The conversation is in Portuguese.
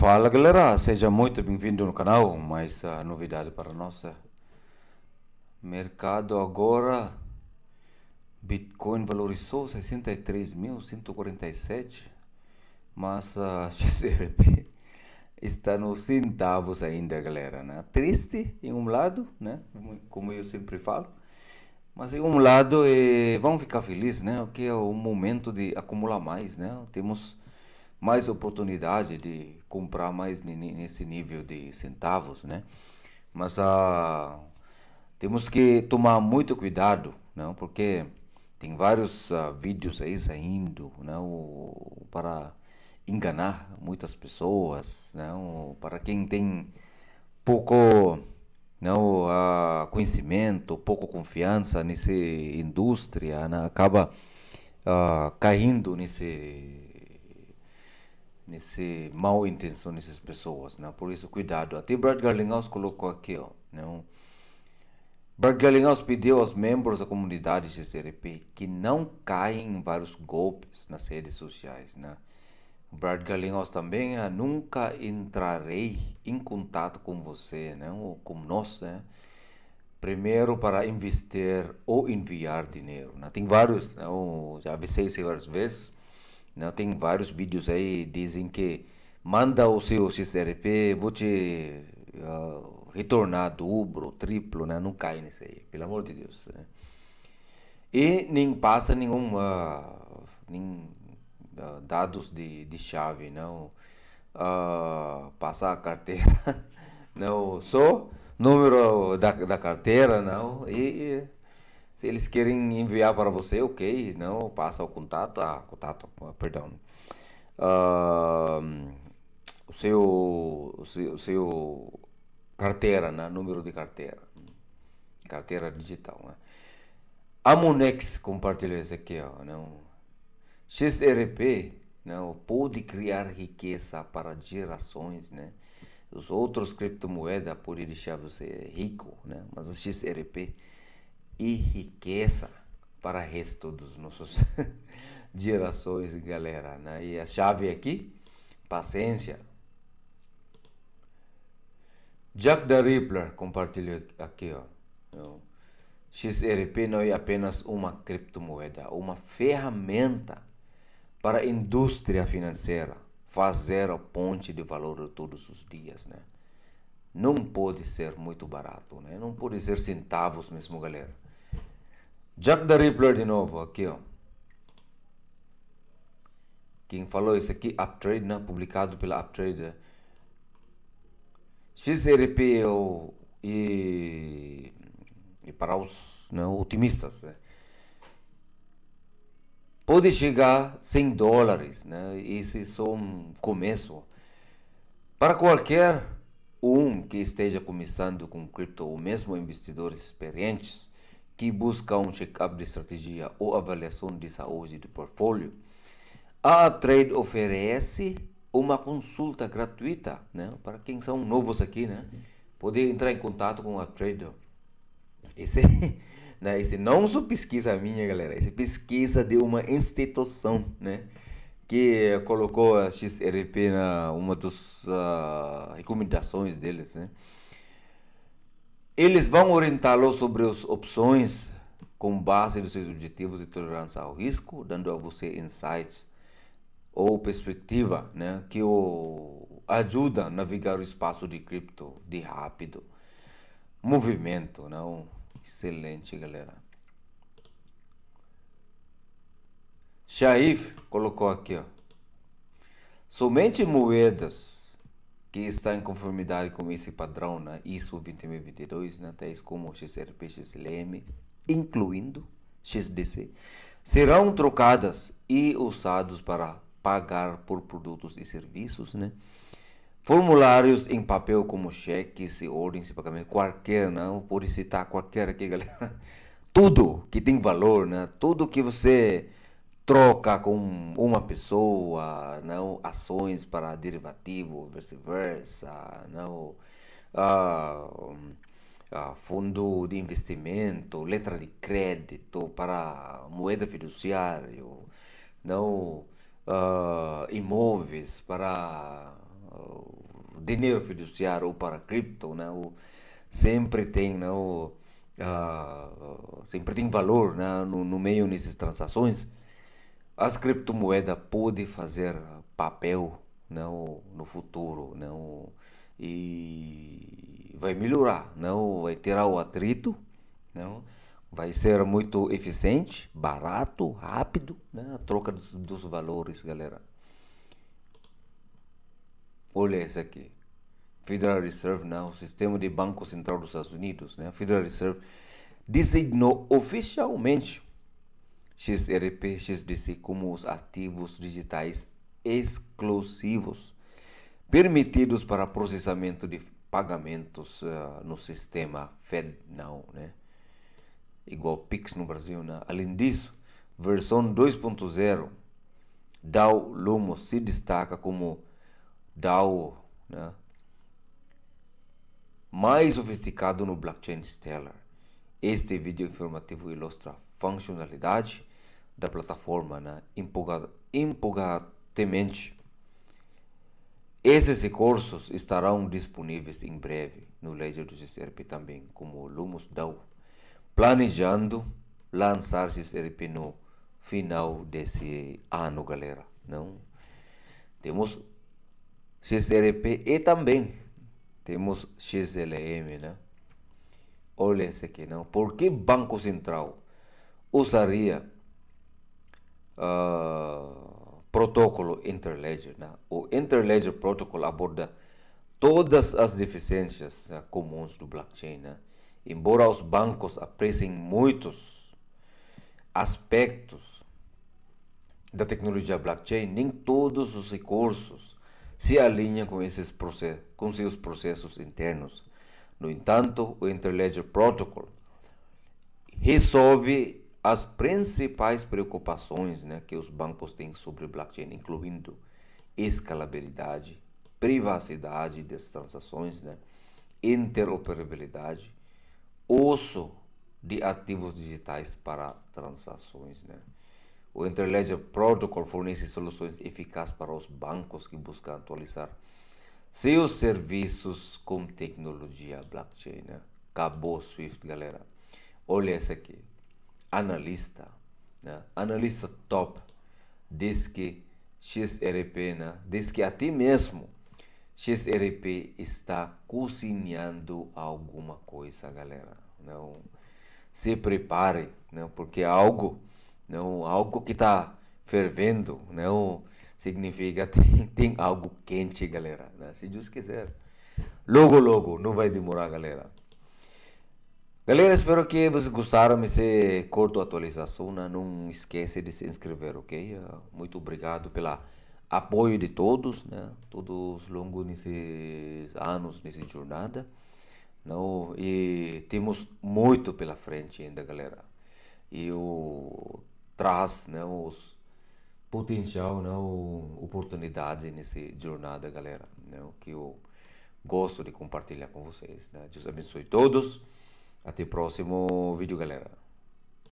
Fala galera, seja muito bem-vindo no canal. Mais a novidade para nós mercado agora. Bitcoin valorizou 63.147, mas ah, a XRP está nos centavos ainda, galera, né? Triste em um lado, né? Como eu sempre falo, mas em um lado é, vamos ficar felizes, né? Que é o momento de acumular mais, né? Temos mais oportunidade de comprar mais nesse nível de centavos, né? Mas ah, temos que tomar muito cuidado, não? Né? Porque tem vários ah, vídeos aí saindo, não? Né? Para enganar muitas pessoas, não? Né? Para quem tem pouco não ah, conhecimento, pouco confiança nessa indústria, né? acaba ah, caindo nesse nesse mal intenção dessas pessoas, né? Por isso cuidado. Até Brad Garlinghouse colocou aqui, ó, né Brad Garlinghouse pediu aos membros da comunidade XRP que não caem em vários golpes nas redes sociais, né? Brad Garlinghouse também, é nunca entrarei em contato com você, né? Ou com nós, né? Primeiro para investir ou enviar dinheiro, né? Tem vários, né? Eu já avisei várias vezes não né? Tem vários vídeos aí dizem que manda o seu XRP, vou te uh, retornar dobro, triplo, né? Não cai nisso aí, pelo amor de Deus. Né? E nem passa nenhum ah, nem, uh, dados de, de chave, não. passa a carteira, não. Só número da, da carteira, não. E, e se eles querem enviar para você, ok, não, passa o contato, ah, contato, ah, perdão, uh, o seu, o seu, o seu carteira, né? número de carteira, carteira digital. Né? Amonex compartilhou esse aqui, ó, não. Né? XRP não né? pode criar riqueza para gerações, né? Os outros criptomoedas podem deixar você rico, né? Mas a XRP e riqueza para o resto dos nossos gerações, galera. Né? E a chave aqui, paciência. Jack the Ripper compartilhou aqui, ó. XRP não é apenas uma criptomoeda, é uma ferramenta para a indústria financeira fazer a ponte de valor todos os dias, né? Não pode ser muito barato, né? Não pode ser centavos mesmo, galera. Jack the Ripper de novo, aqui ó. Quem falou isso aqui? Uptrade, né? publicado pela Uptrade. XRP eu, e, e para os né, otimistas. Né? Pode chegar 100 dólares, né? Isso é só um começo. Para qualquer um que esteja começando com cripto ou mesmo investidores experientes, que busca um check-up de estratégia ou avaliação de saúde de portfólio, a Uptrade oferece uma consulta gratuita, né? Para quem são novos aqui, né? Poder entrar em contato com a Uptrade. Esse, né? Esse não sou pesquisa minha, galera. Esse é pesquisa de uma instituição, né? Que colocou a XRP na uma das uh, ah, recomendações deles, né? Eles vão orientá-lo sobre as opções com base nos seus objetivos de tolerância ao risco, dando a você insights ou perspectiva né, que o ajuda a navegar o espaço de cripto de rápido movimento. Não? Né, excelente, galera. Shaif colocou aqui, ó. Somente moedas que está em conformidade com esse padrão na né? ISO 20022, né, tais como XRP, XLM, incluindo XDC, serão trocadas e usados para pagar por produtos e serviços, né? Formulários em papel como cheques e ordens de pagamento, qualquer, não, né, por citar qualquer aqui, galera. Tudo que tem valor, né? Tudo que você troca com uma pessoa, não ações para derivativo, vice-versa, não ah, ah, fundo de investimento, letra de crédito para moeda fiduciária, não ah, imóveis para dinheiro fiduciário ou para cripto, não sempre tem não sempre tem valor né, no, no meio dessas transações as criptomoedas podem fazer papel não no futuro, não e vai melhorar, não vai tirar o atrito, não vai ser muito eficiente, barato, rápido, né? A troca dos, dos valores, galera. Olha esse aqui. Federal Reserve, não, o sistema de banco central dos Estados Unidos, né? Federal Reserve designou oficialmente XRP, XDC como os ativos digitais exclusivos permitidos para processamento de pagamentos uh, no sistema FedNow, né? igual Pix no Brasil. Né? Além disso, versão 2.0 DAO Lumo se destaca como DAO né? mais sofisticado no blockchain Stellar. Este vídeo informativo ilustra funcionalidade da plataforma né? empolgadamente. Esses recursos estarão disponíveis em breve no Ledger do XRP também, como o Lumos DAO, planejando lançar XRP no final desse ano, galera. Não temos XRP e também temos XLM, né? Olha esse aqui, não? Por que Banco Central usaria uh, protocolo Interledger. Né? O Interledger Protocol aborda todas as deficiências né, comuns do blockchain. Né? Embora os bancos apreciem muitos aspectos da tecnologia blockchain, nem todos os recursos se alinham com, esses processos, com seus processos internos. No entanto, o Interledger Protocol resolve as principais preocupações né, que os bancos têm sobre blockchain, incluindo escalabilidade, privacidade das transações, né, interoperabilidade, uso de ativos digitais para transações. Né. O Interledger Protocol fornece soluções eficazes para os bancos que buscam atualizar seus serviços com tecnologia blockchain. Né? Acabou Swift, galera. Olha essa aqui analista, né? analista top, diz que XRP, né? diz que até mesmo XRP está cozinhando alguma coisa, galera. Não se prepare, não, porque algo, não, algo que está fervendo, não significa tem, tem algo quente, galera. Né? Se Deus quiser, logo, logo, não vai demorar, galera. Galera, espero que vocês gostaram desse curto atualização. Né? Não esquece de se inscrever, ok? Ah, muito obrigado pelo apoio de todos, né? Todos longo nesses anos, nessa jornada. Não, né? e temos muito pela frente ainda, galera. E o traz, né, os potencial, né, o, oportunidades nessa jornada, galera, né, que eu gosto de compartilhar com vocês, né? Deus abençoe todos. Até próximo vídeo, galera.